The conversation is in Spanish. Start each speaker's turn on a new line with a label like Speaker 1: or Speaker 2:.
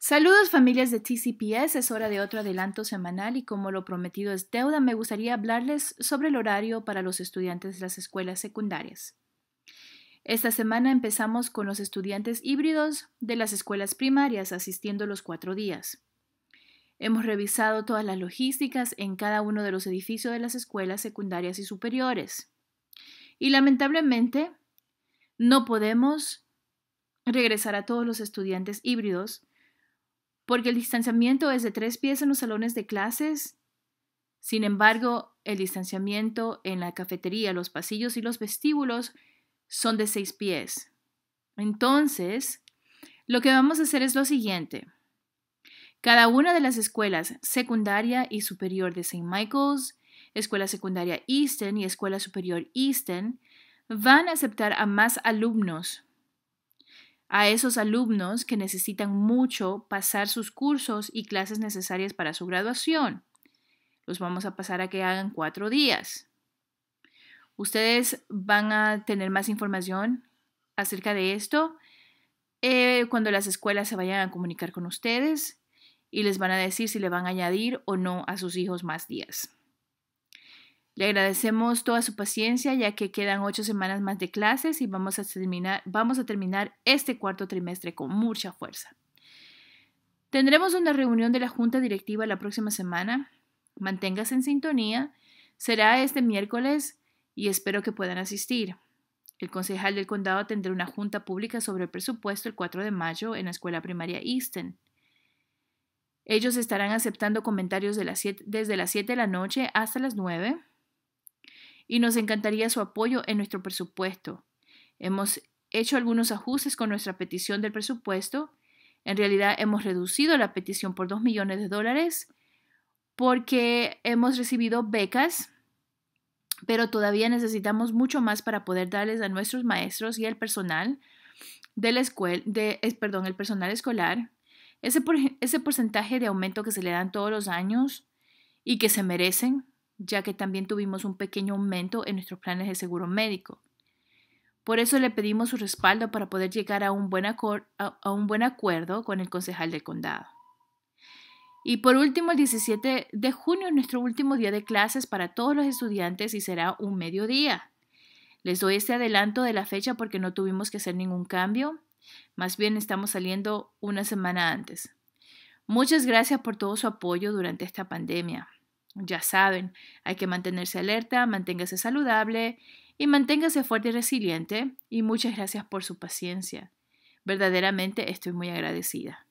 Speaker 1: Saludos familias de TCPS, es hora de otro adelanto semanal y como lo prometido es deuda, me gustaría hablarles sobre el horario para los estudiantes de las escuelas secundarias. Esta semana empezamos con los estudiantes híbridos de las escuelas primarias asistiendo los cuatro días. Hemos revisado todas las logísticas en cada uno de los edificios de las escuelas secundarias y superiores. Y lamentablemente, no podemos regresar a todos los estudiantes híbridos porque el distanciamiento es de tres pies en los salones de clases. Sin embargo, el distanciamiento en la cafetería, los pasillos y los vestíbulos son de seis pies. Entonces, lo que vamos a hacer es lo siguiente. Cada una de las escuelas secundaria y superior de St. Michael's, Escuela Secundaria Easton y Escuela Superior Easton van a aceptar a más alumnos a esos alumnos que necesitan mucho pasar sus cursos y clases necesarias para su graduación. Los vamos a pasar a que hagan cuatro días. Ustedes van a tener más información acerca de esto eh, cuando las escuelas se vayan a comunicar con ustedes y les van a decir si le van a añadir o no a sus hijos más días. Le agradecemos toda su paciencia ya que quedan ocho semanas más de clases y vamos a terminar, vamos a terminar este cuarto trimestre con mucha fuerza. Tendremos una reunión de la Junta Directiva la próxima semana. Manténgase en sintonía. Será este miércoles y espero que puedan asistir. El concejal del condado tendrá una junta pública sobre el presupuesto el 4 de mayo en la escuela primaria Easton. Ellos estarán aceptando comentarios de las siete, desde las 7 de la noche hasta las 9 y nos encantaría su apoyo en nuestro presupuesto. Hemos hecho algunos ajustes con nuestra petición del presupuesto. En realidad hemos reducido la petición por 2 millones de dólares porque hemos recibido becas, pero todavía necesitamos mucho más para poder darles a nuestros maestros y al personal de la escuela, de, eh, perdón, el personal escolar, ese porcentaje de aumento que se le dan todos los años y que se merecen, ya que también tuvimos un pequeño aumento en nuestros planes de seguro médico. Por eso le pedimos su respaldo para poder llegar a un buen, acuerdo con el concejal del condado. Y por último, el 17 de junio es nuestro último día de clases para todos los estudiantes y será un mediodía. Les doy este adelanto de la fecha porque no tuvimos que hacer ningún cambio, más bien estamos saliendo una semana antes. Muchas gracias por todo su apoyo durante esta pandemia. Ya saben, hay que mantenerse alerta, manténgase saludable y manténgase fuerte y resiliente. Y muchas gracias por su paciencia. Verdaderamente estoy muy agradecida.